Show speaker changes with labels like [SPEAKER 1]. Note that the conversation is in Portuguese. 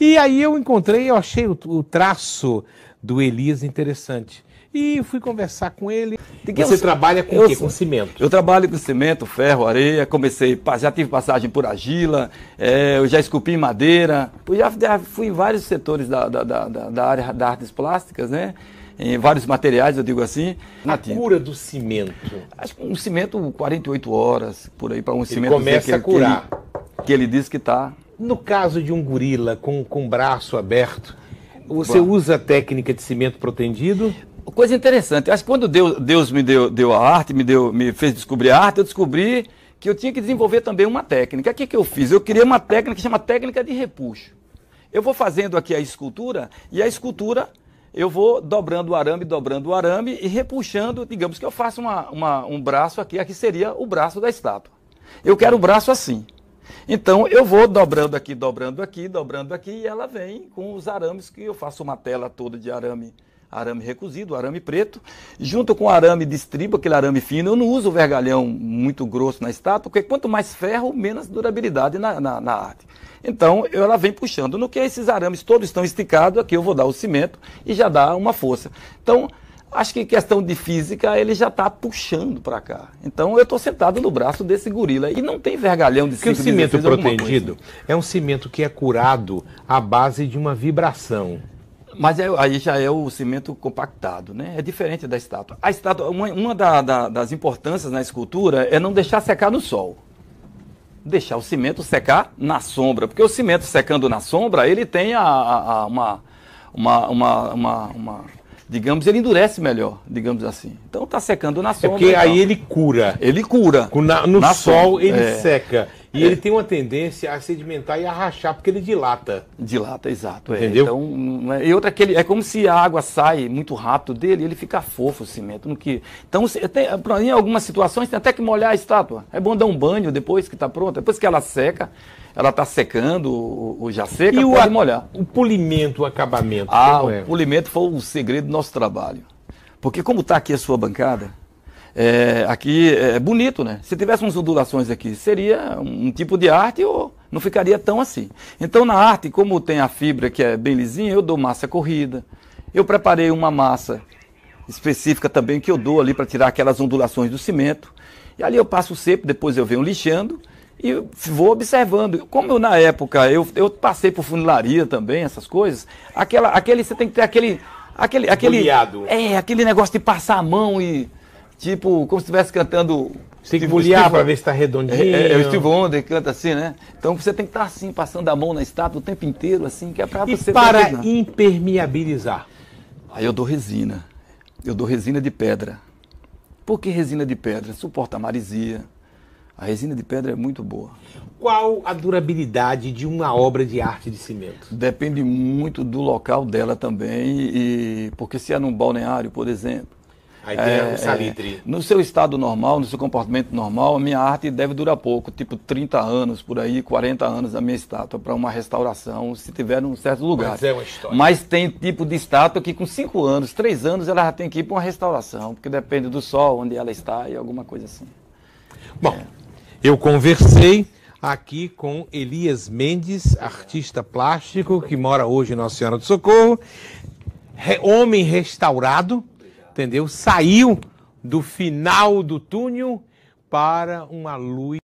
[SPEAKER 1] E aí eu encontrei, eu achei o, o traço do Elias interessante. E fui conversar com ele. Você trabalha com o quê? Com cimento? Eu trabalho com cimento, ferro,
[SPEAKER 2] areia. Comecei, já tive passagem por argila, é, eu já esculpi em madeira. já fui em vários setores da, da, da, da área das artes plásticas, né? em vários materiais, eu digo assim. Na a tinta. cura
[SPEAKER 1] do cimento? Acho que um cimento 48 horas, por aí, para um ele cimento... começa que, a curar. Que ele, que ele diz que está no caso de um gorila com, com o braço aberto, você Bom. usa a técnica de cimento protendido? Coisa interessante. acho que quando Deus,
[SPEAKER 2] Deus me deu, deu, a arte, me, deu, me fez descobrir a arte, eu descobri que eu tinha que desenvolver também uma técnica. O que, é que eu fiz? Eu criei uma técnica que chama técnica de repuxo. Eu vou fazendo aqui a escultura e a escultura eu vou dobrando o arame, dobrando o arame e repuxando, digamos que eu faça uma, uma, um braço aqui, aqui seria o braço da estátua. Eu quero o braço assim. Então eu vou dobrando aqui, dobrando aqui, dobrando aqui e ela vem com os arames que eu faço uma tela toda de arame, arame recuzido, arame preto, junto com arame de estribo, aquele arame fino. Eu não uso vergalhão muito grosso na estátua, porque quanto mais ferro, menos durabilidade na, na, na arte. Então ela vem puxando. No que esses arames todos estão esticados, aqui eu vou dar o cimento e já dá uma força. Então Acho que questão de física ele já está puxando para cá. Então eu estou sentado no braço desse gorila e não tem
[SPEAKER 1] vergalhão de Porque o cimento protegido é um cimento que é curado à base de uma vibração. Mas é, aí já é o cimento compactado, né? É diferente da estátua. A estátua,
[SPEAKER 2] uma, uma da, da, das importâncias na escultura é não deixar secar no sol. Deixar o cimento secar na sombra. Porque o cimento secando na sombra, ele tem a, a, a uma, uma, uma, uma digamos, ele endurece melhor, digamos assim. Então
[SPEAKER 1] está secando na é sombra. É porque aí então. ele cura. Ele cura. Na, no na sol sombra, ele é. seca. E ele tem uma tendência a sedimentar e a rachar, porque ele dilata. Dilata, exato. É. Entendeu? Então, é, e outra que ele, é como se a água sai muito rápido dele, ele fica fofo o cimento. No que,
[SPEAKER 2] então, tem, em algumas situações tem até que molhar a estátua. É bom dar um banho depois que está pronta, depois que ela seca, ela está secando ou já seca, e pode o, molhar.
[SPEAKER 1] O polimento,
[SPEAKER 2] o acabamento. Ah, é? o polimento foi o segredo do nosso trabalho. Porque como está aqui a sua bancada, é, aqui é bonito, né? Se tivéssemos ondulações aqui, seria um tipo de arte ou não ficaria tão assim. Então, na arte, como tem a fibra que é bem lisinha, eu dou massa corrida. Eu preparei uma massa específica também que eu dou ali para tirar aquelas ondulações do cimento. E ali eu passo sempre depois eu venho lixando e vou observando. Como eu, na época eu, eu passei por funilaria também, essas coisas, aquela, aquele você tem que ter aquele. Aquele, aquele, é, aquele negócio de passar a mão e tipo, como se estivesse cantando. se tem que para ver se está
[SPEAKER 1] redondinho. É, é, é, o Steve
[SPEAKER 2] Wonder canta assim, né? Então você tem que estar tá, assim, passando a mão na estátua o tempo inteiro, assim, que é para você. E para impermeabilizar? Aí eu dou resina. Eu dou resina de pedra.
[SPEAKER 1] Por que resina de pedra? Suporta a marisia. A resina de pedra é muito boa. Qual a durabilidade de uma obra de arte de cimento? Depende muito do
[SPEAKER 2] local dela também, e porque se é num balneário, por exemplo, é, é, é, salitre. É, no seu estado normal, no seu comportamento normal, a minha arte deve durar pouco, tipo 30 anos, por aí, 40 anos da minha estátua, para uma restauração, se tiver num certo lugar. Mas é uma história. Mas tem tipo de estátua que com 5 anos, 3 anos, ela já tem que ir para uma restauração, porque depende
[SPEAKER 1] do sol, onde ela está e alguma coisa assim. Bom, é. eu conversei aqui com Elias Mendes, artista plástico que mora hoje em Nossa Senhora do Socorro, homem restaurado, entendeu? Saiu do final do túnel para uma luz